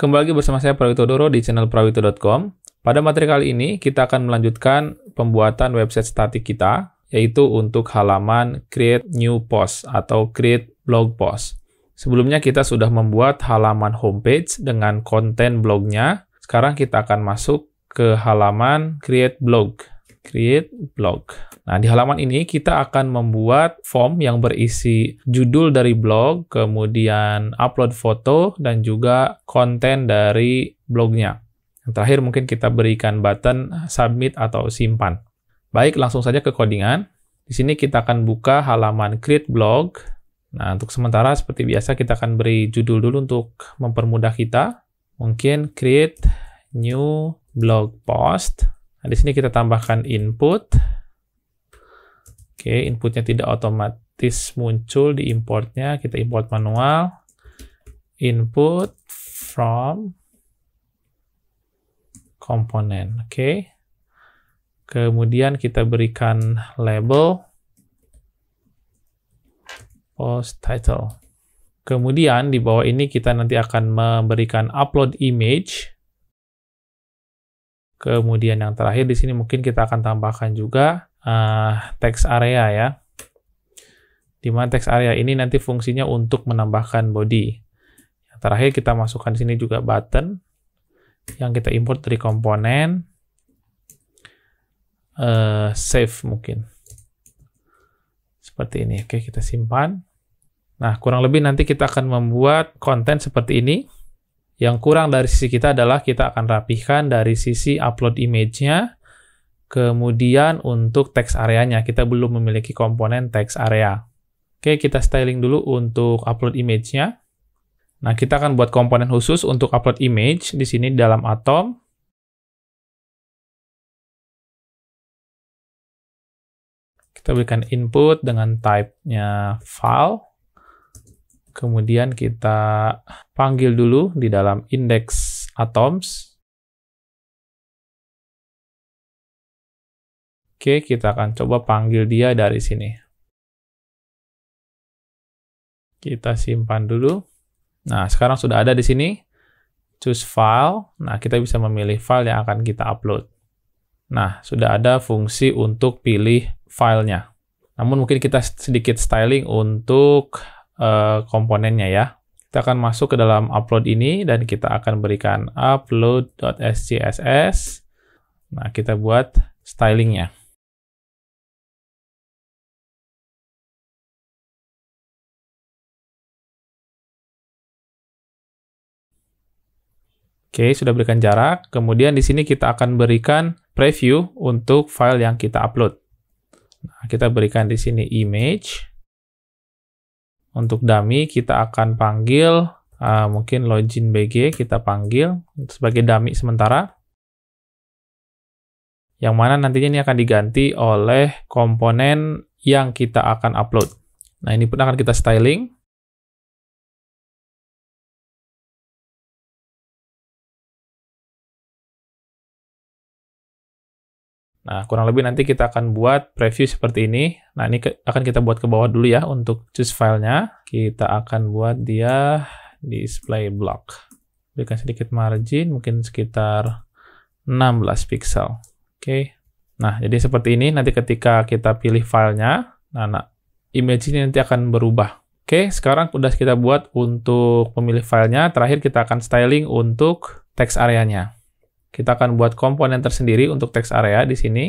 Kembali lagi bersama saya Prawito Doro di channel prawito.com. Pada materi kali ini kita akan melanjutkan pembuatan website statik kita, yaitu untuk halaman create new post atau create blog post. Sebelumnya kita sudah membuat halaman homepage dengan konten blognya. Sekarang kita akan masuk ke halaman create blog create blog. Nah, di halaman ini kita akan membuat form yang berisi judul dari blog, kemudian upload foto, dan juga konten dari blognya. Yang terakhir mungkin kita berikan button submit atau simpan. Baik, langsung saja ke codingan. Di sini kita akan buka halaman create blog. Nah, untuk sementara seperti biasa kita akan beri judul dulu untuk mempermudah kita. Mungkin create new blog post Nah, di sini kita tambahkan input. Oke, inputnya tidak otomatis muncul di importnya. Kita import manual. Input from komponen. Oke. Kemudian kita berikan label post title. Kemudian di bawah ini kita nanti akan memberikan upload image Kemudian yang terakhir di sini mungkin kita akan tambahkan juga uh, eh, text area ya. Di mana text area ini nanti fungsinya untuk menambahkan body. Yang terakhir kita masukkan di sini juga button yang kita import dari komponen uh, save mungkin. Seperti ini. Oke, kita simpan. Nah, kurang lebih nanti kita akan membuat konten seperti ini. Yang kurang dari sisi kita adalah kita akan rapihkan dari sisi upload image-nya, kemudian untuk teks areanya, kita belum memiliki komponen teks area. Oke, kita styling dulu untuk upload image-nya. Nah, kita akan buat komponen khusus untuk upload image di sini dalam Atom. Kita berikan input dengan type-nya file. Kemudian kita panggil dulu di dalam indeks atoms. Oke, kita akan coba panggil dia dari sini. Kita simpan dulu. Nah, sekarang sudah ada di sini. Choose file. Nah, kita bisa memilih file yang akan kita upload. Nah, sudah ada fungsi untuk pilih filenya. Namun mungkin kita sedikit styling untuk Eh, komponennya ya. Kita akan masuk ke dalam upload ini dan kita akan berikan upload.scss. Nah, kita buat stylingnya. Oke, sudah berikan jarak. Kemudian di sini kita akan berikan preview untuk file yang kita upload. Nah, kita berikan di sini image. Untuk dummy kita akan panggil uh, mungkin login bg kita panggil sebagai dummy sementara. Yang mana nantinya ini akan diganti oleh komponen yang kita akan upload. Nah, ini pun akan kita styling. Nah, kurang lebih nanti kita akan buat preview seperti ini. Nah, ini ke, akan kita buat ke bawah dulu ya untuk choose filenya. Kita akan buat dia display block. Berikan sedikit margin, mungkin sekitar 16 pixel. Oke. Okay. Nah, jadi seperti ini. Nanti ketika kita pilih filenya, nah, nah image ini nanti akan berubah. Oke, okay, sekarang sudah kita buat untuk pemilih filenya. Terakhir kita akan styling untuk teks areanya. Kita akan buat komponen tersendiri untuk teks area di sini.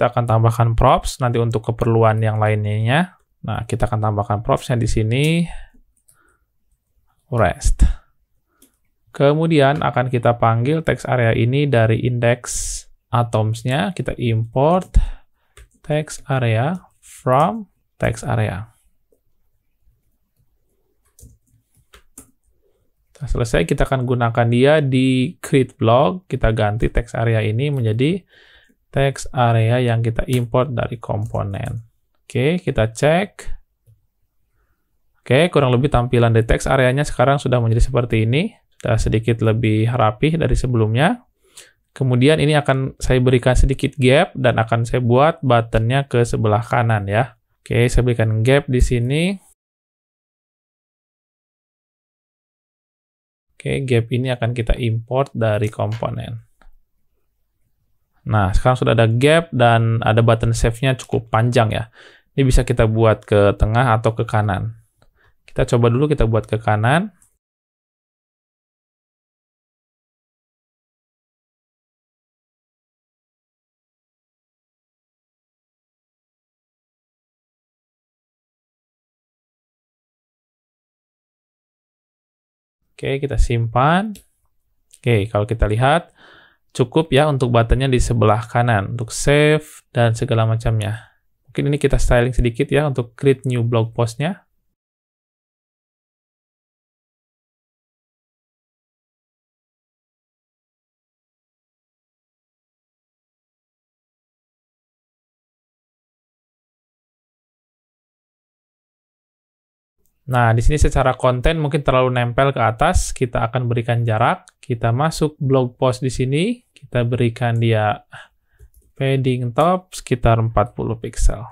kita akan tambahkan props nanti untuk keperluan yang lainnya. Nah, kita akan tambahkan propsnya di sini. Rest. Kemudian akan kita panggil text area ini dari indeks atoms Kita import text area from text area. Nah, selesai kita akan gunakan dia di create blog. Kita ganti text area ini menjadi text area yang kita import dari komponen. Oke, kita cek. Oke, kurang lebih tampilan di text areanya sekarang sudah menjadi seperti ini. Eh, sedikit lebih rapih dari sebelumnya. Kemudian ini akan saya berikan sedikit gap dan akan saya buat buttonnya ke sebelah kanan ya. Oke, saya berikan gap di sini. Oke, gap ini akan kita import dari komponen. Nah, sekarang sudah ada gap dan ada button save-nya cukup panjang ya. Ini bisa kita buat ke tengah atau ke kanan. Kita coba dulu kita buat ke kanan. Oke, kita simpan. Oke, kalau kita lihat cukup ya untuk buttonnya di sebelah kanan untuk save dan segala macamnya. Mungkin ini kita styling sedikit ya untuk create new blog postnya. Nah, di sini secara konten mungkin terlalu nempel ke atas, kita akan berikan jarak. Kita masuk blog post di sini, kita berikan dia padding top sekitar 40 pixel.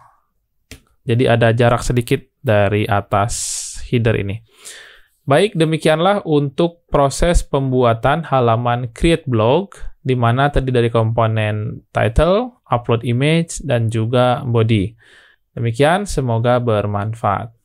Jadi ada jarak sedikit dari atas header ini. Baik, demikianlah untuk proses pembuatan halaman create blog di mana tadi dari komponen title, upload image, dan juga body. Demikian, semoga bermanfaat.